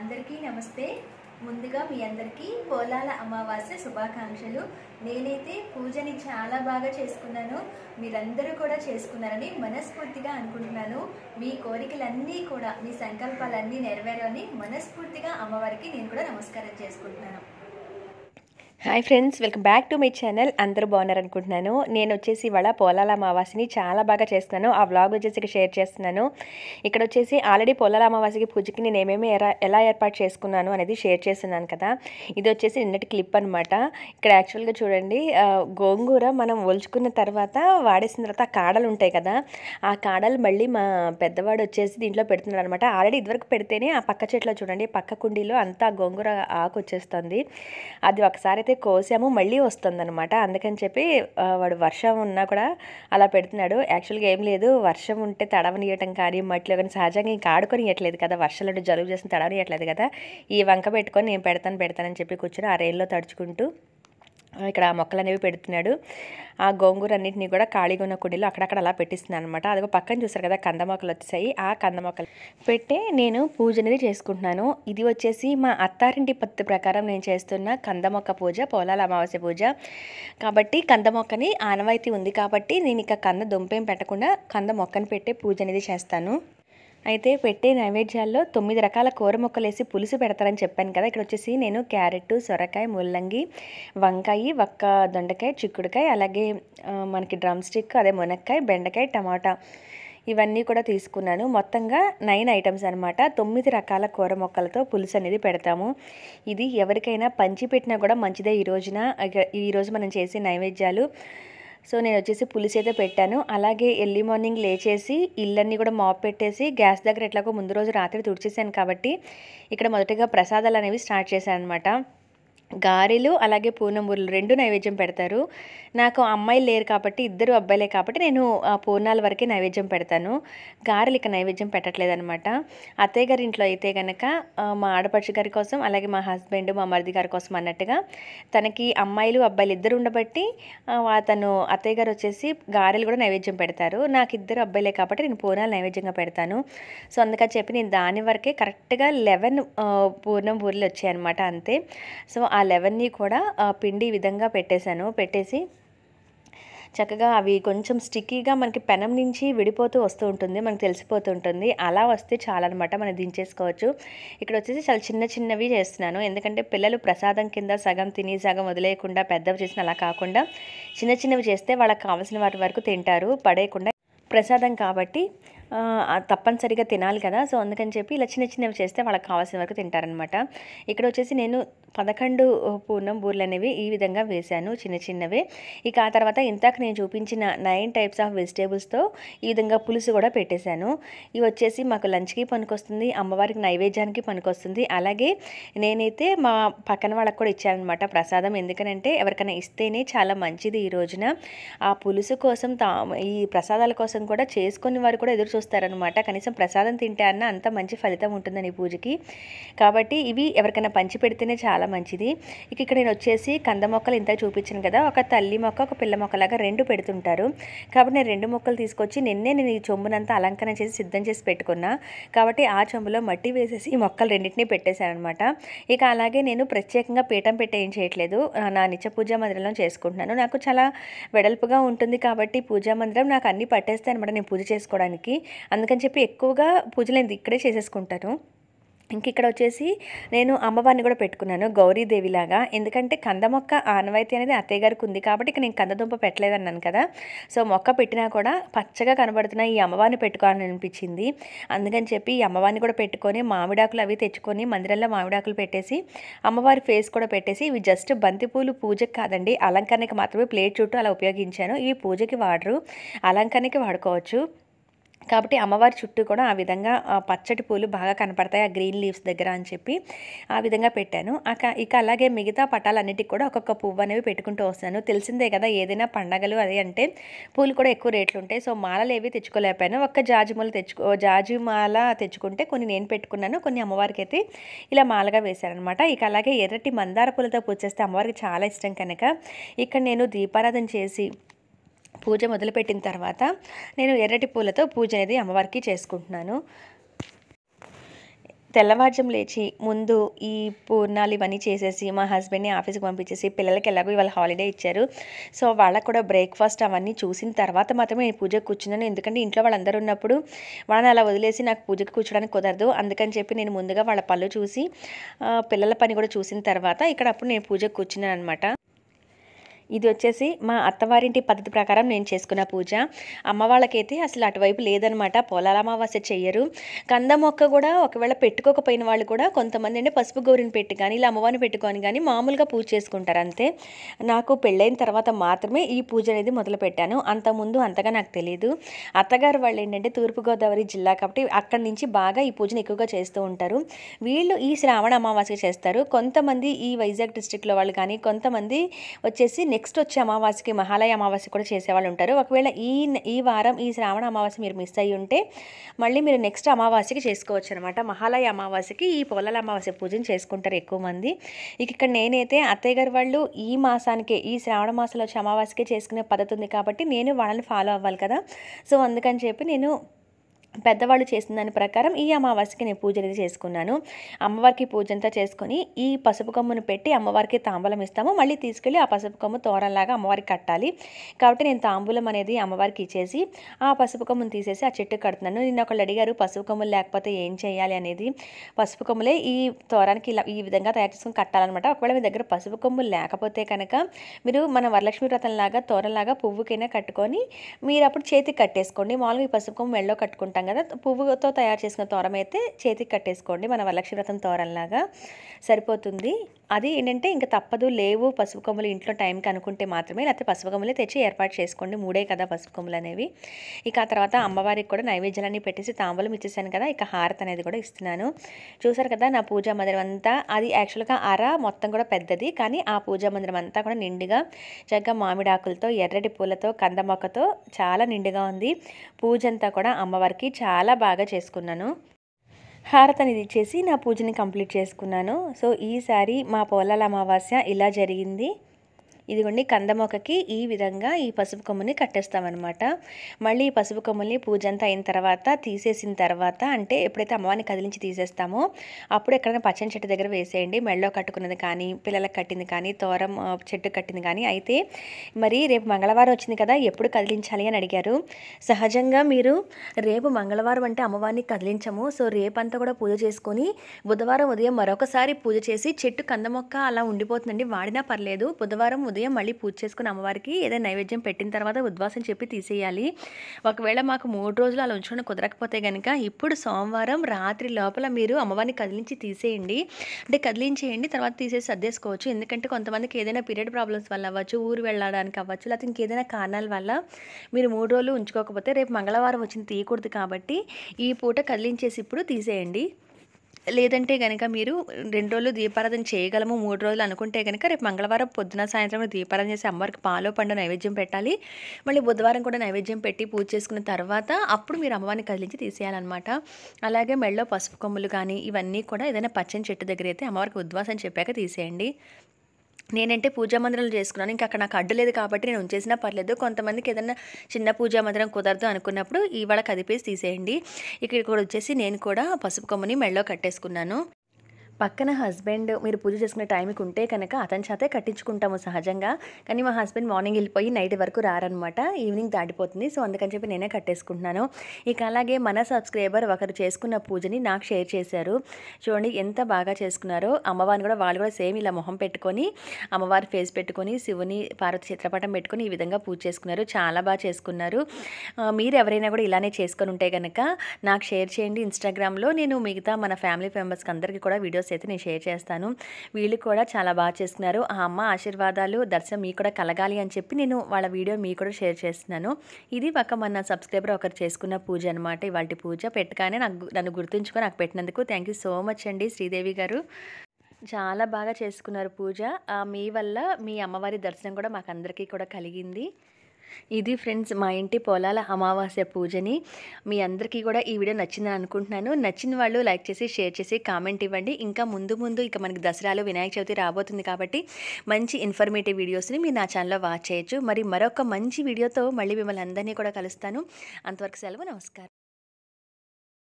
అందరికీ నమస్తే ముందుగా మీ అందరికీ కోలాల అమావాస్య శుభాకాంక్షలు నేనైతే పూజని చాలా బాగా చేసుకున్నాను మీరందరూ కూడా చేసుకున్నారని మనస్ఫూర్తిగా అనుకుంటున్నాను మీ కోరికలన్నీ కూడా మీ సంకల్పాలన్నీ నెరవేరని మనస్ఫూర్తిగా అమ్మవారికి నేను కూడా నమస్కారం చేసుకుంటున్నాను hi friends welcome back to my channel అందరూ బాగున్నారు అనుకుంటున్నాను నేను వచ్చేసి ఇవాళ పోలాల అమావాసిని చాలా బాగా చేస్తున్నాను ఆ వ్లాగ్ వచ్చేసి షేర్ చేస్తున్నాను ఇక్కడ వచ్చేసి ఆల్రెడీ పోలాల అమావాస్యకి పూజకి నేను ఏమేమి ఎలా ఏర్పాటు చేసుకున్నాను అనేది షేర్ చేస్తున్నాను కదా ఇది వచ్చేసి నిన్నటి క్లిప్ అనమాట ఇక్కడ యాక్చువల్గా చూడండి గోంగూర మనం ఒలుచుకున్న తర్వాత వాడేసిన తర్వాత కాడలు ఉంటాయి కదా ఆ కాడలు మళ్ళీ మా పెద్దవాడు వచ్చేసి దీంట్లో పెడుతున్నాడు అనమాట ఆల్రెడీ ఇదివరకు పెడితేనే ఆ పక్క చెట్లో చూడండి పక్క కుండీలో అంతా గోంగూర ఆకు వచ్చేస్తుంది అది ఒకసారి అయితే కోసాము మళ్ళీ వస్తుందన్నమాట అందుకని చెప్పి వాడు వర్షం ఉన్నా కూడా అలా పెడుతున్నాడు యాక్చువల్గా ఏం లేదు వర్షం ఉంటే తడవనియటం కానీ మట్టిలో కానీ సహజంగా ఇంకా ఆడుకొనియట్లేదు కదా వర్షాలు జలుబు చేసిన తడవనియట్లేదు కదా ఈ వంక పెట్టుకొని నేను పెడతాను పెడతానని చెప్పి కూర్చొని ఆ రైల్లో తడుచుకుంటూ ఇక్కడ మొక్కలు అనేవి పెడుతున్నాడు ఆ గోంగూర అన్నింటినీ కూడా ఖాళీగా ఉన్న కుడిలో అక్కడక్కడ అలా పెట్టిస్తున్నాను అనమాట అది పక్కన చూసారు కదా కంద మొక్కలు వచ్చాయి ఆ కంద మొక్కలు పెట్టే నేను పూజ అనేది చేసుకుంటున్నాను ఇది వచ్చేసి మా అత్తారింటి పత్తి ప్రకారం నేను చేస్తున్న కంద మొక్క పూజ పోలాల అమావాస్య పూజ కాబట్టి కంద మొక్కని ఆనవాయితీ ఉంది కాబట్టి నేను ఇక కంద దొంపేం పెట్టకుండా కంద మొక్కని పెట్టే పూజ అనేది చేస్తాను అయితే పెట్టే నైవేద్యాల్లో తొమ్మిది రకాల కూర వేసి పులుసు పెడతారని చెప్పాను కదా ఇక్కడ వచ్చేసి నేను క్యారెట్ సొరకాయ ముల్లంగి వంకాయ వక్క దొండకాయ చిక్కుడుకాయ అలాగే మనకి డ్రమ్ స్టిక్ అదే మునక్కాయ బెండకాయ టమాటా ఇవన్నీ కూడా తీసుకున్నాను మొత్తంగా నైన్ ఐటమ్స్ అనమాట తొమ్మిది రకాల కూర మొక్కలతో పులుసు అనేది పెడతాము ఇది ఎవరికైనా పంచి పెట్టినా కూడా మంచిదే ఈ రోజున ఈరోజు మనం చేసే నైవేద్యాలు సో నేను వచ్చేసి పులిసి అయితే పెట్టాను అలాగే ఎర్లీ మార్నింగ్ లేచేసి ఇళ్ళన్నీ కూడా మాప్ పెట్టేసి గ్యాస్ దగ్గర ఎట్లాగో ముందు రోజు రాత్రి తుడిచేసాను కాబట్టి ఇక్కడ మొదటిగా ప్రసాదాలు అనేవి స్టార్ట్ చేశాను అనమాట గారెలు అలాగే పూర్ణమూరులు రెండు నైవేద్యం పెడతారు నాకు అమ్మాయిలు లేరు కాబట్టి ఇద్దరు అబ్బాయిలే కాబట్టి నేను ఆ పూర్ణాల వరకే నైవేద్యం పెడతాను గారెలు ఇక నైవేద్యం పెట్టట్లేదనమాట అత్తయ్య గారి ఇంట్లో అయితే కనుక మా ఆడపడుచు గారి కోసం అలాగే మా హస్బెండ్ మా మరిది గారి కోసం అన్నట్టుగా తనకి అమ్మాయిలు అబ్బాయిలు ఇద్దరు ఉండబట్టి తను అత్తయ్య గారు వచ్చేసి గారెలు కూడా నైవేద్యం పెడతారు నాకు ఇద్దరు అబ్బాయిలే కాబట్టి నేను పూర్ణాలు నైవేద్యంగా పెడతాను సో అందుకని చెప్పి నేను దాని వరకే కరెక్ట్గా లెవెన్ పూర్ణం వచ్చాయి అనమాట అంతే సో ఆ లెవెన్ని కూడా పిండి విధంగా పెట్టేశాను పెట్టేసి చక్కగా అవి కొంచెం స్టిక్కీగా మనకి పెనం నుంచి విడిపోతూ వస్తూ ఉంటుంది మనకు ఉంటుంది అలా వస్తే చాలన్నమాట మనం దించేసుకోవచ్చు ఇక్కడ వచ్చేసి చాలా చిన్న చిన్నవి చేస్తున్నాను ఎందుకంటే పిల్లలు ప్రసాదం కింద సగం తిని సగం వదిలేయకుండా పెద్దవి చేసిన అలా కాకుండా చిన్న చిన్నవి చేస్తే వాళ్ళకి కావాల్సిన వాటి వరకు తింటారు పడేయకుండా ప్రసాదం కాబట్టి తప్పనిసరిగా తినాలి కదా సో అందుకని చెప్పి ఇలా చిన్న చిన్నవి చేస్తే వాళ్ళకి కావాల్సిన వరకు తింటారనమాట ఇక్కడ వచ్చేసి నేను పదకొండు పూర్ణం బూర్లు అనేవి ఈ విధంగా వేశాను చిన్న చిన్నవి ఇక ఆ తర్వాత ఇంతాక నేను చూపించిన నైన్ టైప్స్ ఆఫ్ వెజిటేబుల్స్తో ఈ విధంగా పులుసు కూడా పెట్టేశాను ఇవి వచ్చేసి మాకు లంచ్కి పనికొస్తుంది అమ్మవారికి నైవేద్యానికి పనికొస్తుంది అలాగే నేనైతే మా పక్కన వాళ్ళకి కూడా ఇచ్చానమాట ప్రసాదం ఎందుకనంటే ఎవరికైనా ఇస్తేనే చాలా మంచిది ఈ రోజున ఆ పులుసు కోసం తా ఈ ప్రసాదాల కోసం కూడా చేసుకునే వారు కూడా ఎదురు చూస్తారనమాట కనీసం ప్రసాదం తింటే అన్న అంత మంచి ఫలితం ఉంటుందని పూజకి కాబట్టి ఇవి ఎవరికైనా పంచి పెడితేనే చాలా మంచిది ఇక ఇక్కడ నేను వచ్చేసి కంద మొక్కలు ఇంత చూపించాను కదా ఒక తల్లి మొక్క ఒక పిల్ల మొక్కలాగా రెండు పెడుతుంటారు కాబట్టి నేను రెండు మొక్కలు తీసుకొచ్చి నిన్నే నేను ఈ చొంబునంతా అలంకరణ చేసి సిద్ధం చేసి పెట్టుకున్నా కాబట్టి ఆ చొంబులో మట్టి వేసేసి ఈ మొక్కలు రెండింటినీ పెట్టేశాను అనమాట ఇక అలాగే నేను ప్రత్యేకంగా పీఠం పెట్టే ఏం చేయట్లేదు నా నిత్య పూజా మందిరంలో చేసుకుంటున్నాను నాకు చాలా వెడల్పుగా ఉంటుంది కాబట్టి పూజా మందిరం నాకు అన్ని పట్టేస్తాయి అనమాట నేను పూజ చేసుకోవడానికి అందుకని చెప్పి ఎక్కువగా పూజలు ఇక్కడే చేసేసుకుంటాను ఇంక ఇక్కడ వచ్చేసి నేను అమ్మవారిని కూడా పెట్టుకున్నాను గౌరీదేవిలాగా ఎందుకంటే కంద మొక్క ఆనవాయితీ అనేది అత్తయ్య గారికి ఉంది కాబట్టి ఇక నేను కందదుంప పెట్టలేదన్నాను కదా సో మొక్క పెట్టినా కూడా పచ్చగా కనబడుతున్న ఈ అమ్మవారిని పెట్టుకోవాలని అనిపించింది అందుకని చెప్పి ఈ అమ్మవారిని కూడా పెట్టుకొని మామిడాకులు అవి తెచ్చుకొని మందిరంలో మామిడాకులు పెట్టేసి అమ్మవారి ఫేస్ కూడా పెట్టేసి ఇవి జస్ట్ బంతిపూలు పూజకి కాదండి అలంకరణకి మాత్రమే ప్లేట్ చుట్టూ అలా ఉపయోగించాను ఇవి పూజకి వాడరు అలంకరణకి వాడుకోవచ్చు కాబట్టి అమ్మవారి చుట్టూ కూడా ఆ విధంగా పచ్చటి పూలు బాగా కనపడతాయి ఆ గ్రీన్ లీవ్స్ దగ్గర అని చెప్పి ఆ విధంగా పెట్టాను ఇక అలాగే మిగతా పటాలన్నిటికి కూడా ఒక్కొక్క పువ్వు అనేవి పెట్టుకుంటూ వస్తున్నాను తెలిసిందే కదా ఏదైనా పండగలు అది అంటే పూలు కూడా ఎక్కువ రేట్లు ఉంటాయి సో మాలలు ఏవి తెచ్చుకోలేకపోయాను ఒక్క మూల తెచ్చుకో జాజి మాల తెచ్చుకుంటే కొన్ని నేను పెట్టుకున్నాను కొన్ని అమ్మవారికి అయితే ఇలా మాలగా వేశానమాట ఇక అలాగే ఎర్రటి మందార పూలతో పూజ చేస్తే అమ్మవారికి చాలా ఇష్టం కనుక ఇక్కడ నేను దీపారాధన చేసి పూజ మొదలుపెట్టిన తర్వాత నేను ఎర్రటి పూలతో పూజ అనేది అమ్మవారికి చేసుకుంటున్నాను తెల్లవారుజం లేచి ముందు ఈ పూర్ణాలు ఇవన్నీ చేసేసి మా హస్బెండ్ని ఆఫీస్కి పంపించేసి పిల్లలకి ఎలాగో ఇవాళ హాలిడే ఇచ్చారు సో వాళ్ళకు కూడా బ్రేక్ఫాస్ట్ అవన్నీ చూసిన తర్వాత మాత్రమే నేను పూజకు కూర్చున్నాను ఎందుకంటే ఇంట్లో వాళ్ళందరూ ఉన్నప్పుడు వాళ్ళని అలా వదిలేసి నాకు పూజకు కూర్చోడానికి కుదరదు అందుకని చెప్పి నేను ముందుగా వాళ్ళ పళ్ళు చూసి పిల్లల పని కూడా చూసిన తర్వాత ఇక్కడ అప్పుడు నేను పూజకు కూర్చున్నాను అనమాట ఇది వచ్చేసి మా అత్తవారింటి పద్ధతి ప్రకారం నేను చేసుకున్న పూజ అమ్మ వాళ్ళకైతే అసలు అటువైపు లేదనమాట పొలాల అమావాస్య చెయ్యరు కంద మొక్క కూడా ఒకవేళ పెట్టుకోకపోయిన వాళ్ళు కూడా కొంతమంది అంటే పసుపు గౌరిని పెట్టి కానీ ఇలా అమ్మవారిని పెట్టుకొని కానీ మామూలుగా పూజ చేసుకుంటారు అంతే నాకు పెళ్ళైన తర్వాత మాత్రమే ఈ పూజ అనేది మొదలుపెట్టాను అంతకుముందు అంతగా నాకు తెలియదు అత్తగారు వాళ్ళు ఏంటంటే తూర్పుగోదావరి జిల్లా కాబట్టి అక్కడి నుంచి బాగా ఈ పూజను ఎక్కువగా చేస్తూ ఉంటారు వీళ్ళు ఈ శ్రావణ అమావాస్య చేస్తారు కొంతమంది ఈ వైజాగ్ డిస్టిక్లో వాళ్ళు కానీ కొంతమంది వచ్చేసి నెక్స్ట్ వచ్చే అమావాస్యకి మహాలయ అమావాస్య కూడా చేసేవాళ్ళు ఉంటారు ఒకవేళ ఈ ఈ వారం ఈ శ్రావణ అమావాస్య మీరు మిస్ అయ్యి ఉంటే మళ్ళీ మీరు నెక్స్ట్ అమావాస్యకి చేసుకోవచ్చు అనమాట మహాలయ అమావాస్యకి ఈ పొలాల అమావాస్య పూజను చేసుకుంటారు ఎక్కువ మంది ఇక ఇక్కడ నేనైతే అత్తయ్య గారు వాళ్ళు ఈ మాసానికే ఈ శ్రావణ మాసంలో వచ్చే అమావాస్యకే చేసుకునే పద్ధతి ఉంది కాబట్టి నేను వాళ్ళని ఫాలో అవ్వాలి కదా సో అందుకని చెప్పి నేను పెద్దవాళ్ళు చేసిన దాని ప్రకారం ఈ అమావాస్యకి నేను పూజ అనేది చేసుకున్నాను అమ్మవారికి పూజ అంతా చేసుకొని ఈ పసుపు కొమ్మును పెట్టి అమ్మవారికి తాంబూలం ఇస్తాము మళ్ళీ తీసుకెళ్ళి ఆ పసుపు కొమ్ము తోరణలాగా అమ్మవారికి కట్టాలి కాబట్టి నేను తాంబూలం అనేది అమ్మవారికి ఇచ్చేసి ఆ పసుపు కొమ్మును తీసేసి ఆ చెట్టు కడుతున్నాను నిన్న ఒకళ్ళు అడిగారు పసుపు కొమ్ములు లేకపోతే ఏం చేయాలి అనేది పసుపు కొమ్ములే ఈ తోరానికి ఇలా ఈ విధంగా తయారు చేసుకుని కట్టాలన్నమాట ఒకవేళ మీ దగ్గర పసుపు కొమ్ములు లేకపోతే కనుక మీరు మన వరలక్ష్మి వ్రతంలాగా తోరణలాగా పువ్వుకైనా కట్టుకొని మీరు అప్పుడు చేతికి కట్టేసుకోండి మామూలుగా ఈ పసుపు కొమ్ము మెళ్ళో కట్టుకుంటారు అంటాం కదా పువ్వుతో తయారు చేసిన తోరం అయితే చేతికి కట్టేసుకోండి మన వరలక్ష్మి వ్రతం తోరంలాగా సరిపోతుంది అది ఏంటంటే ఇంకా తప్పదు లేవు పసుపు కొమ్మలు ఇంట్లో టైంకి అనుకుంటే మాత్రమే లేకపోతే పసుపు కొమ్మలే తెచ్చి ఏర్పాటు చేసుకోండి మూడే కదా పసుపు కొమ్మలు అనేవి ఇక ఆ తర్వాత అమ్మవారికి కూడా నైవేద్యాలన్నీ పెట్టేసి తాంబూలం ఇచ్చేసాను కదా ఇక హారత అనేది కూడా ఇస్తున్నాను చూసారు కదా నా పూజా మందిరం అంతా అది యాక్చువల్గా అర మొత్తం కూడా పెద్దది కానీ ఆ పూజా మందిరం అంతా కూడా నిండుగా చక్కగా మామిడాకులతో ఎర్రటి పూలతో కందమొక్కతో చాలా నిండుగా ఉంది పూజ అంతా కూడా అమ్మవారికి చాలా బాగా చేసుకున్నాను హారత్ అనేది ఇచ్చేసి నా పూజని కంప్లీట్ చేసుకున్నాను సో ఈసారి మా పొలాల అమావాస్య ఇలా జరిగింది ఇదిగోండి కందమొక్కకి ఈ విధంగా ఈ పసుపు కొమ్ముని కట్టేస్తామన్నమాట మళ్ళీ ఈ పసుపు కొమ్ముల్ని పూజ అంతా అయిన తర్వాత తీసేసిన తర్వాత అంటే ఎప్పుడైతే అమ్మవారిని కదిలించి తీసేస్తామో అప్పుడు ఎక్కడైనా పచ్చని చెట్టు దగ్గర వేసేయండి మెళ్ళో కట్టుకున్నది కానీ పిల్లలకు కట్టింది కానీ తోరం చెట్టు కట్టింది కానీ అయితే మరి రేపు మంగళవారం వచ్చింది కదా ఎప్పుడు కదిలించాలి అని అడిగారు సహజంగా మీరు రేపు మంగళవారం అంటే అమ్మవారిని కదిలించము సో రేపంతా కూడా పూజ చేసుకొని బుధవారం ఉదయం మరొకసారి పూజ చేసి చెట్టు కందమొక్క అలా ఉండిపోతుందండి వాడినా పర్లేదు బుధవారం ఉదయం ఉదయం మళ్ళీ పూజ చేసుకుని అమ్మవారికి ఏదైనా నైవేద్యం పెట్టిన తర్వాత ఉద్వాసం చెప్పి తీసేయాలి ఒకవేళ మాకు మూడు రోజులు అలా ఉంచుకుని కుదరకపోతే కనుక ఇప్పుడు సోమవారం రాత్రి లోపల మీరు అమ్మవారిని కదిలించి తీసేయండి అంటే కదిలించేయండి తర్వాత తీసేసి సర్దేసుకోవచ్చు ఎందుకంటే కొంతమందికి ఏదైనా పీరియడ్ ప్రాబ్లమ్స్ వల్ల అవ్వచ్చు ఊరు వెళ్ళడానికి అవ్వచ్చు లేకపోతే ఇంకేదైనా కారణాల వల్ల మీరు మూడు రోజులు ఉంచుకోకపోతే రేపు మంగళవారం వచ్చింది తీయకూడదు కాబట్టి ఈ పూట కదిలించేసి ఇప్పుడు తీసేయండి లేదంటే కనుక మీరు రెండు రోజులు దీపారాధన చేయగలము మూడు రోజులు అనుకుంటే కనుక రేపు మంగళవారం పొద్దున సాయంత్రం దీపారాధన చేసి అమ్మవారికి పాలు పండు నైవేద్యం పెట్టాలి మళ్ళీ బుధవారం కూడా నైవేద్యం పెట్టి పూజ చేసుకున్న తర్వాత అప్పుడు మీరు అమ్మవారిని కదిలించి తీసేయాలన్నమాట అలాగే మెళ్ళో పసుపు కొమ్ములు కానీ ఇవన్నీ కూడా ఏదైనా పచ్చని చెట్టు దగ్గర అయితే అమ్మవారికి ఉద్వాసం చెప్పాక తీసేయండి నేనంటే పూజా మందిరాలు చేసుకున్నాను ఇంకా అక్కడ నాకు అడ్డు లేదు కాబట్టి నేను ఉంచేసినా పర్లేదు కొంతమందికి ఏదైనా చిన్న పూజా మందిరం కుదరదు అనుకున్నప్పుడు ఇవాళ కదిపేసి తీసేయండి ఇక్కడ కూడా వచ్చేసి నేను కూడా పసుపు కొమ్మని మెళ్ళో కట్టేసుకున్నాను పక్కన హస్బెండ్ మీరు పూజ చేసుకునే టైంకి ఉంటే కనుక అతని చేతే కట్టించుకుంటాము సహజంగా కానీ మా హస్బెండ్ మార్నింగ్ వెళ్ళిపోయి నైట్ వరకు రారనమాట ఈవినింగ్ దాటిపోతుంది సో అందుకని చెప్పి నేనే కట్టేసుకుంటున్నాను ఇక అలాగే మన సబ్స్క్రైబర్ ఒకరు చేసుకున్న పూజని నాకు షేర్ చేశారు చూడండి ఎంత బాగా చేసుకున్నారో అమ్మవారిని కూడా వాళ్ళు కూడా సేమ్ ఇలా మొహం పెట్టుకొని అమ్మవారి ఫేస్ పెట్టుకొని శివుని పార్వతి చిత్రపటం పెట్టుకొని ఈ విధంగా పూజ చేసుకున్నారు చాలా బాగా చేసుకున్నారు మీరు ఎవరైనా కూడా ఇలానే చేసుకొని ఉంటే కనుక నాకు షేర్ చేయండి ఇన్స్టాగ్రామ్లో నేను మిగతా మన ఫ్యామిలీ మెంబర్స్కి అందరికీ కూడా వీడియోస్ వీడియోస్ అయితే నేను షేర్ చేస్తాను వీళ్ళు కూడా చాలా బాగా చేసుకున్నారు ఆ అమ్మ ఆశీర్వాదాలు దర్శనం మీకు కూడా కలగాలి అని చెప్పి నేను వాళ్ళ వీడియో మీకు కూడా షేర్ చేస్తున్నాను ఇది ఒక మన సబ్స్క్రైబర్ ఒకరు చేసుకున్న పూజ అనమాట ఇవాళ పూజ పెట్టగానే నాకు నన్ను గుర్తుంచుకొని నాకు పెట్టినందుకు థ్యాంక్ సో మచ్ అండి శ్రీదేవి గారు చాలా బాగా చేసుకున్నారు పూజ మీ వల్ల మీ అమ్మవారి దర్శనం కూడా మాకందరికీ కూడా కలిగింది ఇది ఫ్రెండ్స్ మా ఇంటి పొలాల అమావాస్య పూజని మీ అందరికీ కూడా ఈ వీడియో నచ్చిందని అనుకుంటున్నాను నచ్చిన వాళ్ళు లైక్ చేసి షేర్ చేసి కామెంట్ ఇవ్వండి ఇంకా ముందు ముందు ఇక మనకి దసరాలో వినాయక చవితి రాబోతుంది కాబట్టి మంచి ఇన్ఫర్మేటివ్ వీడియోస్ని మీరు నా ఛానల్లో వాచ్ చేయొచ్చు మరి మరొక మంచి వీడియోతో మళ్ళీ మిమ్మల్ని అందరినీ కూడా కలుస్తాను అంతవరకు సెలవు నమస్కారం